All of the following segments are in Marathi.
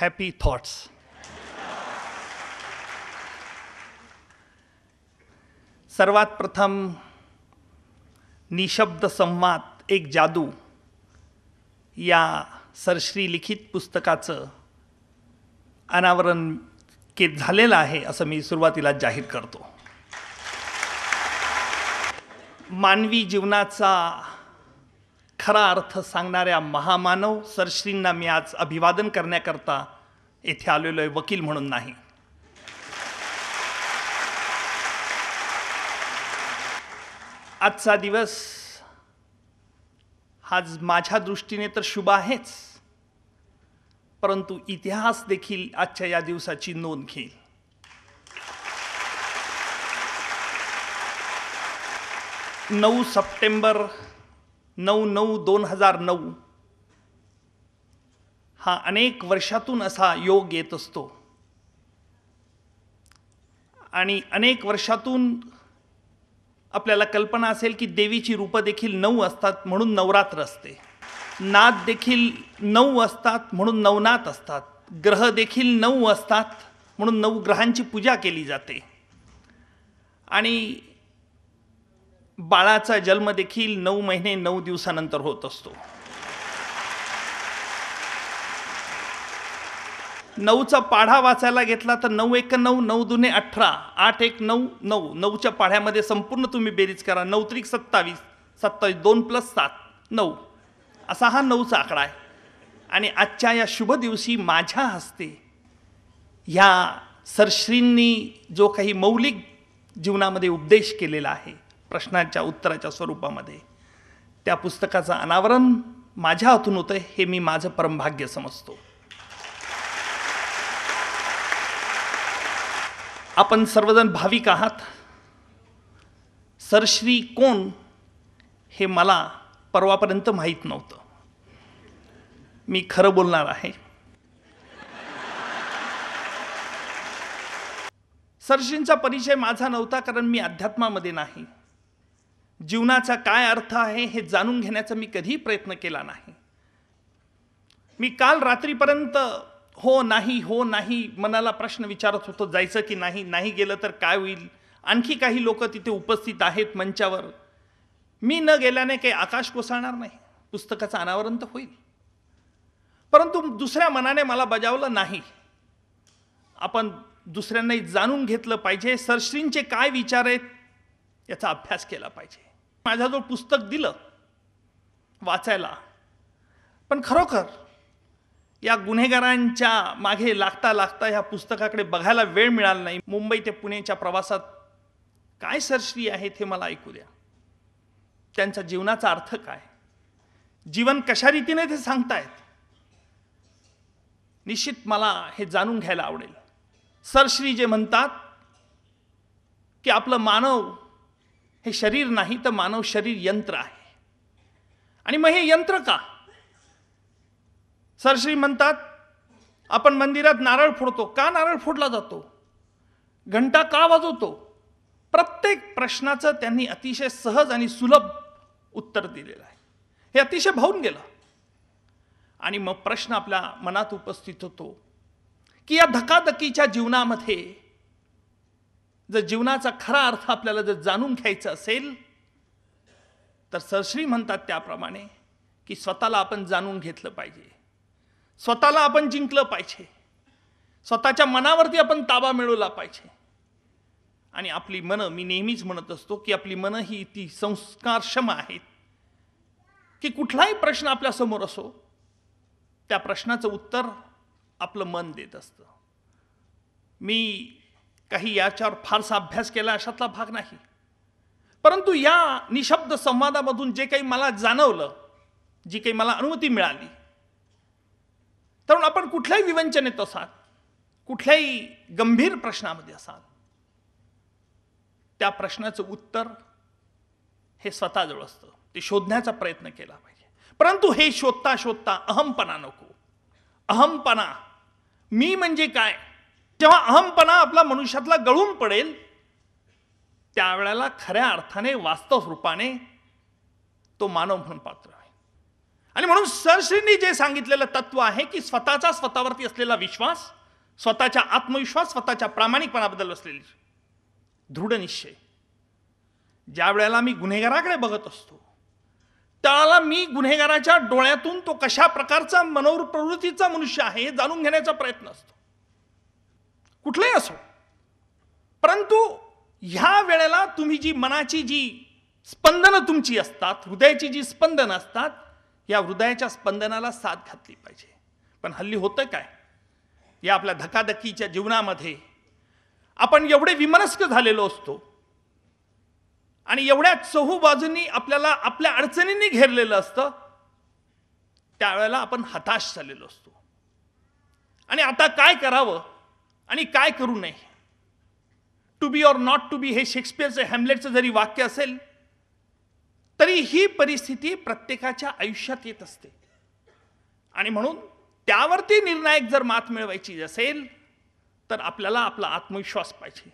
happy thoughts. सर्वात प्रथम निशब्द संवाद एक जादू या सरश्री लिखित पुस्तकाचं अनावरण के झालेलं आहे असं मी सुरुवातीला जाहीर करतो मानवी जीवनाचा खरा अर्थ सांगणाऱ्या महामानव सरश्रींना मी आज अभिवादन करण्याकरता येथे आलेलो आहे वकील म्हणून नाही आजचा दिवस आज माझ्या दृष्टीने तर शुभ आहेच परंतु इतिहास देखील आजच्या या दिवसाची नोंद घेईल नऊ सप्टेंबर नऊ नऊ दोन हजार नऊ हा अनेक वर्षातून असा योग येत असतो आणि अनेक वर्षातून आपल्याला कल्पना असेल की देवीची रूपं देखील नऊ असतात म्हणून नवरात्र असते नाद देखील नऊ असतात म्हणून नवनाथ असतात ग्रह देखील नऊ असतात म्हणून नऊ ग्रहांची पूजा केली जाते आणि बाळाचा जन्म देखील नऊ महिने नऊ दिवसानंतर होत असतो नऊचा पाढा वाचायला घेतला तर नऊ एक नऊ नऊ दुने अठरा आठ एक नऊ नऊ नऊच्या पाढ्यामध्ये संपूर्ण तुम्ही बेरीज करा नऊ त्रिक सत्तावीस सत्तावीस दोन प्लस सात नऊ असा हा नऊचा आकडा आहे आणि आजच्या या शुभ दिवशी माझ्या हस्ते ह्या सरश्रींनी जो काही मौलिक जीवनामध्ये उपदेश केलेला आहे प्रश्नांच्या उत्तराच्या स्वरूपामध्ये त्या पुस्तकाचं अनावरण माझ्या हातून होतं हे मी माझं परमभाग्य समजतो आपण सर्वजण भाविक आहात सरश्री कोण हे मला परवापर्यंत माहीत नव्हतं मी खरं बोलणार आहे सरश्रींचा परिचय माझा नव्हता कारण मी अध्यात्मामध्ये नाही जीवनाचा काय अर्थ आहे हे जाणून घेण्याचा मी कधीही प्रयत्न केला नाही मी काल रात्रीपर्यंत हो नाही हो नाही मनाला प्रश्न विचारत होतो जायचं की नाही नाही गेलं तर काय होईल आणखी काही लोक तिथे उपस्थित आहेत मंचावर मी न गेल्याने काही आकाश कोसळणार नाही पुस्तकाचं अनावरण तर होईल परंतु दुसऱ्या मनाने मला बजावलं नाही आपण दुसऱ्यांनाही जाणून घेतलं पाहिजे सरश्रींचे काय विचार आहेत याचा अभ्यास केला पाहिजे माझा जो पुस्तक दिलं वाचायला पण खरोखर या गुन्हेगारांच्या मागे लागता लागता ह्या पुस्तकाकडे बघायला वेळ मिळाला नाही मुंबई ते पुणेच्या प्रवासात काय सरश्री आहे ते मला ऐकू द्या त्यांचा जीवनाचा अर्थ काय जीवन कशा रीतीने ते सांगतायत निश्चित मला हे जाणून घ्यायला आवडेल सरश्री जे म्हणतात की आपलं मानव हे शरीर नाही तर मानव शरीर यंत्र आहे आणि मग हे यंत्र का सरश्री म्हणतात आपण मंदिरात नारळ फोडतो का नारळ फोडला जातो घंटा का वाजवतो प्रत्येक प्रश्नाचं त्यांनी अतिशय सहज आणि सुलभ उत्तर दिलेलं आहे हे अतिशय भावून गेलं आणि मग प्रश्न आपल्या मनात उपस्थित होतो की या धकाधकीच्या जीवनामध्ये जर जीवनाचा खरा अर्थ आपल्याला जर जाणून घ्यायचा असेल तर सरश्री म्हणतात त्याप्रमाणे की स्वतःला आपण जाणून घेतलं पाहिजे स्वतःला आपण जिंकलं पाहिजे स्वतःच्या मनावरती आपण ताबा मिळवला पाहिजे आणि आपली मनं मी नेहमीच म्हणत असतो की आपली मनं ही ती संस्कारक्षम आहेत की कुठलाही प्रश्न आपल्यासमोर असो त्या प्रश्नाचं उत्तर आपलं मन देत असतं मी काही याच्यावर फारसा अभ्यास केला अशातला भाग नाही परंतु या निशब्द संवादामधून जे काही मला जाणवलं जी काही मला अनुमती मिळाली तर आपण कुठल्याही विवंचनेत असाल कुठल्याही गंभीर प्रश्नामध्ये असाल त्या प्रश्नाचं उत्तर हे स्वतःजवळ असतं ते शोधण्याचा प्रयत्न केला पाहिजे परंतु हे शोधता शोधता अहमपणा नको अहमपणा मी म्हणजे काय जेव्हा अहमपणा आपला मनुष्यातला गळून पडेल त्यावेळेला खऱ्या अर्थाने वास्तव रूपाने तो मानव म्हणून पात्र आहे आणि म्हणून सरश्रींनी जे सांगितलेलं तत्व आहे की स्वतःचा स्वतःवरती असलेला विश्वास स्वतःच्या आत्मविश्वास स्वतःच्या प्रामाणिकपणाबद्दल असलेली दृढ निश्चय ज्या वेळेला मी गुन्हेगाराकडे बघत असतो त्याला मी गुन्हेगाराच्या डोळ्यातून तो कशा प्रकारचा मनोर प्रवृत्तीचा मनुष्य आहे हे जाणून घेण्याचा प्रयत्न असतो कुठलंही असो परंतु ह्या वेळेला तुम्ही जी मनाची जी स्पंदनं तुमची असतात हृदयाची जी स्पंदनं असतात या हृदयाच्या स्पंदनाला साथ घातली पाहिजे पण हल्ली होतं काय या आपल्या धकाधकीच्या जीवनामध्ये आपण एवढे विमनस्क झालेलो असतो आणि एवढ्या चहूबाजूंनी आपल्याला आपल्या अडचणींनी घेरलेलं असतं त्यावेळेला आपण हताश झालेलो असतो आणि आता काय करावं आणि काय करू नये to be or not to be हे शेक्सपियरचं हॅमलेटचं जरी वाक्य असेल तरी ही परिस्थिती प्रत्येकाच्या आयुष्यात येत असते आणि म्हणून त्यावरती निर्णायक जर मात मिळवायची असेल तर आपल्याला आपला आत्मविश्वास पाहिजे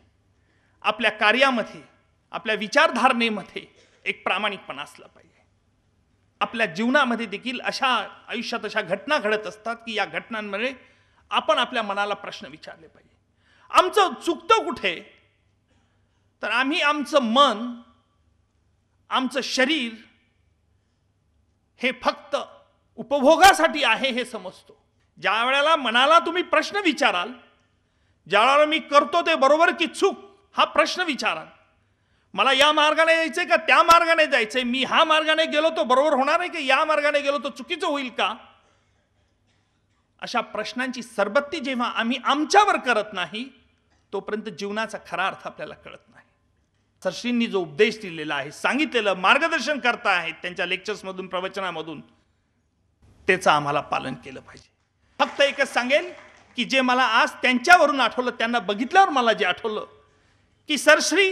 आपल्या कार्यामध्ये आपल्या विचारधारणेमध्ये एक प्रामाणिकपणा असला पाहिजे आपल्या जीवनामध्ये देखील अशा आयुष्यात अशा घटना घडत असतात की या घटनांमध्ये आपण आपल्या मनाला प्रश्न विचारले पाहिजे आमचं चुकतं कुठे तर आम्ही आमचं मन आमचं शरीर हे फक्त उपभोगासाठी आहे हे समजतो ज्या वेळेला मनाला तुम्ही प्रश्न विचाराल ज्या वेळेला मी करतो ते बरोबर की चूक हा प्रश्न विचाराल मला या मार्गाने जायचंय का त्या मार्गाने जायचंय मी हा मार्गाने गेलो तो बरोबर होणार आहे की या मार्गाने गेलो तो चुकीचं होईल का अशा प्रश्नांची सरबत्ती जेव्हा आम्ही आमच्यावर करत नाही तोपर्यंत जीवनाचा खरा अर्थ आपल्याला कळत नाही सरश्रींनी जो उपदेश दिलेला आहे सांगितलेलं मार्गदर्शन करता आहेत त्यांच्या लेक्चर्समधून प्रवचनामधून त्याचं आम्हाला पालन केलं पाहिजे फक्त एकच सांगेल की जे मला आज त्यांच्यावरून आठवलं त्यांना बघितल्यावर मला जे आठवलं की सरश्री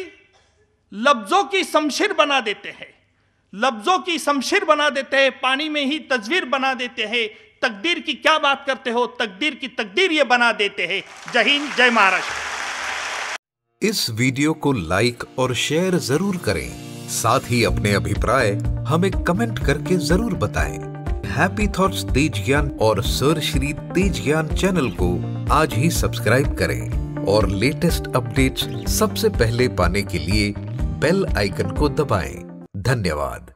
लफ्जो की शमशीर बना देते है लफ्जो की शमशीर बना देते है पाणी मेही तजवीर बना देते हैं तकदीर की क्या बात करते हो तकदीर की तकदीर ये बना देते हैं जय हिंद जय महाराष्ट्र इस वीडियो को लाइक और शेयर जरूर करें साथ ही अपने अभिप्राय हमें कमेंट करके जरूर बताए हैप्पी थॉट्स तेज ज्ञान और सर श्री तेज ज्ञान चैनल को आज ही सब्सक्राइब करें और लेटेस्ट अपडेट्स सबसे पहले पाने के लिए बेल आइकन को दबाएं। धन्यवाद